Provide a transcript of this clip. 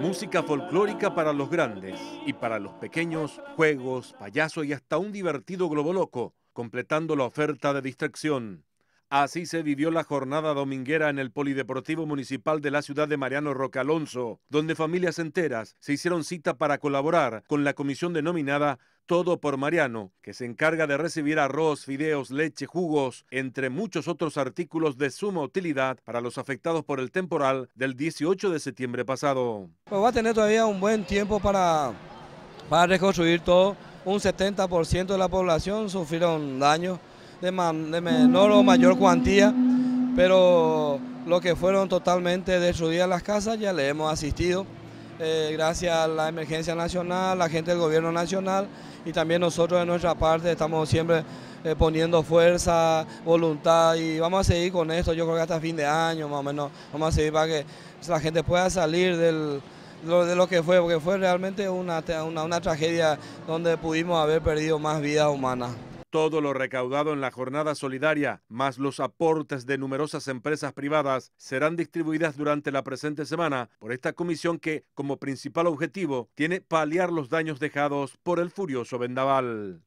Música folclórica para los grandes y para los pequeños, juegos, payaso y hasta un divertido globo loco, completando la oferta de distracción. Así se vivió la jornada dominguera en el Polideportivo Municipal de la ciudad de Mariano Roca Alonso, donde familias enteras se hicieron cita para colaborar con la comisión denominada todo por Mariano, que se encarga de recibir arroz, fideos, leche, jugos, entre muchos otros artículos de suma utilidad para los afectados por el temporal del 18 de septiembre pasado. Pues va a tener todavía un buen tiempo para, para reconstruir todo. Un 70% de la población sufrieron daños de, menor o mayor cuantía, pero lo que fueron totalmente destruidas las casas ya le hemos asistido. Eh, gracias a la emergencia nacional, la gente del gobierno nacional y también nosotros de nuestra parte estamos siempre eh, poniendo fuerza, voluntad y vamos a seguir con esto, yo creo que hasta fin de año más o menos, vamos a seguir para que la gente pueda salir de lo que fue, porque fue realmente una tragedia donde pudimos haber perdido más vidas humanas. Todo lo recaudado en la jornada solidaria, más los aportes de numerosas empresas privadas, serán distribuidas durante la presente semana por esta comisión que, como principal objetivo, tiene paliar los daños dejados por el furioso vendaval.